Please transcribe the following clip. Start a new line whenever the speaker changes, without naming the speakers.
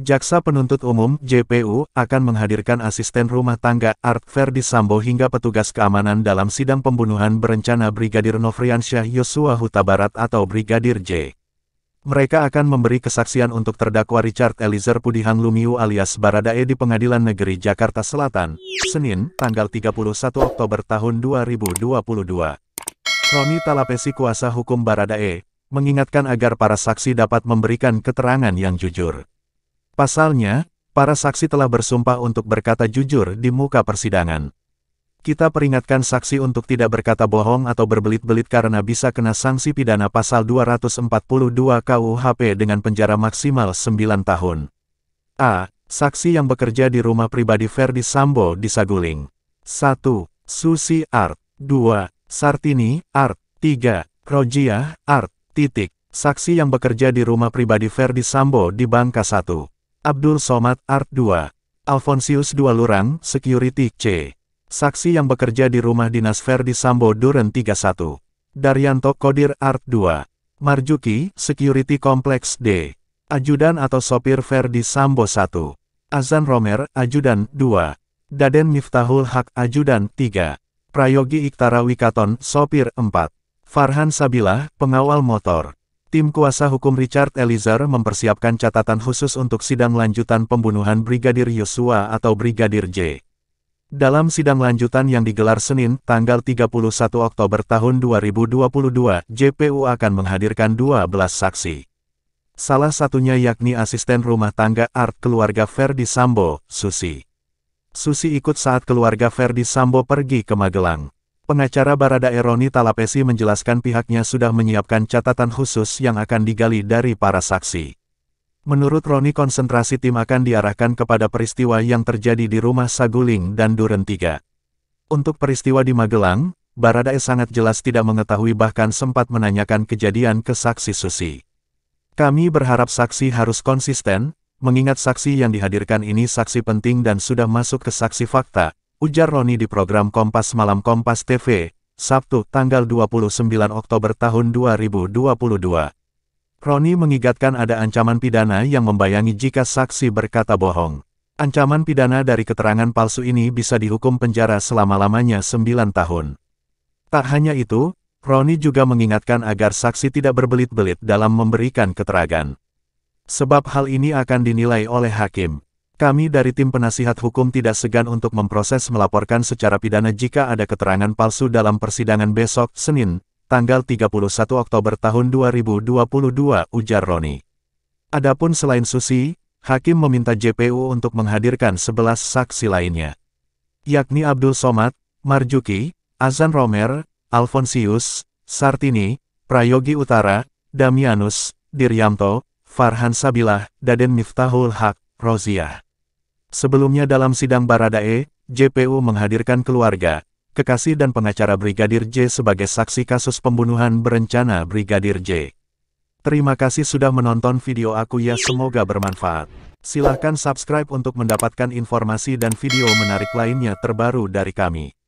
Jaksa Penuntut Umum (JPU) akan menghadirkan asisten rumah tangga Art Verdi Sambo hingga petugas keamanan dalam sidang pembunuhan berencana Brigadir Nofriansyah Yosua Huta Barat atau Brigadir J. Mereka akan memberi kesaksian untuk terdakwa Richard Eliezer Pudihang Lumiu alias Baradae di Pengadilan Negeri Jakarta Selatan, Senin, tanggal 31 Oktober tahun 2022. Roni Talapesi kuasa hukum Baradae, mengingatkan agar para saksi dapat memberikan keterangan yang jujur. Pasalnya, para saksi telah bersumpah untuk berkata jujur di muka persidangan. Kita peringatkan saksi untuk tidak berkata bohong atau berbelit-belit karena bisa kena sanksi pidana pasal 242 KUHP dengan penjara maksimal 9 tahun. A. Saksi yang bekerja di rumah pribadi Verdi Sambo di Saguling. 1. Susi Art. 2. Sartini Art. 3. Rojiah Art. Titik. Saksi yang bekerja di rumah pribadi Verdi Sambo di Bangka 1. Abdul Somad Art 2. Alfonsius Dua Lurang, Security C. Saksi yang bekerja di rumah dinas Verdi Sambo Duren 31. Daryanto Kodir Art 2. Marjuki, Security Kompleks D. Ajudan atau sopir Verdi Sambo 1. Azan Romer, Ajudan 2. Daden Miftahul Hak Ajudan 3. Prayogi Iktara Wikaton, Sopir 4. Farhan Sabilah, Pengawal Motor. Tim kuasa hukum Richard Eliezer mempersiapkan catatan khusus untuk sidang lanjutan pembunuhan Brigadir Yosua atau Brigadir J. Dalam sidang lanjutan yang digelar Senin, tanggal 31 Oktober tahun 2022, JPU akan menghadirkan 12 saksi. Salah satunya yakni asisten rumah tangga Art keluarga Ferdi Sambo, Susi. Susi ikut saat keluarga Ferdi Sambo pergi ke Magelang. Pengacara Barada Eroni Talapesi menjelaskan pihaknya sudah menyiapkan catatan khusus yang akan digali dari para saksi. Menurut Roni konsentrasi tim akan diarahkan kepada peristiwa yang terjadi di rumah Saguling dan Duren 3. Untuk peristiwa di Magelang, Baradae sangat jelas tidak mengetahui bahkan sempat menanyakan kejadian ke saksi Susi. Kami berharap saksi harus konsisten, mengingat saksi yang dihadirkan ini saksi penting dan sudah masuk ke saksi fakta, ujar Roni di program Kompas Malam Kompas TV, Sabtu, tanggal 29 Oktober tahun 2022. Roni mengingatkan ada ancaman pidana yang membayangi jika saksi berkata bohong. Ancaman pidana dari keterangan palsu ini bisa dihukum penjara selama-lamanya 9 tahun. Tak hanya itu, Roni juga mengingatkan agar saksi tidak berbelit-belit dalam memberikan keterangan. Sebab hal ini akan dinilai oleh hakim. Kami dari tim penasihat hukum tidak segan untuk memproses melaporkan secara pidana jika ada keterangan palsu dalam persidangan besok, Senin, tanggal 31 Oktober tahun 2022, ujar Roni. Adapun selain Susi, Hakim meminta JPU untuk menghadirkan 11 saksi lainnya. Yakni Abdul Somad, Marjuki, Azan Romer, Alfonsius, Sartini, Prayogi Utara, Damianus, Diryanto, Farhan Sabilah, Daden Miftahul Haq, Roziah. Sebelumnya dalam sidang Baradae, JPU menghadirkan keluarga, kekasih dan pengacara Brigadir J sebagai saksi kasus pembunuhan berencana Brigadir J. Terima kasih sudah menonton video aku ya semoga bermanfaat. Silahkan subscribe untuk mendapatkan informasi dan video menarik lainnya terbaru dari kami.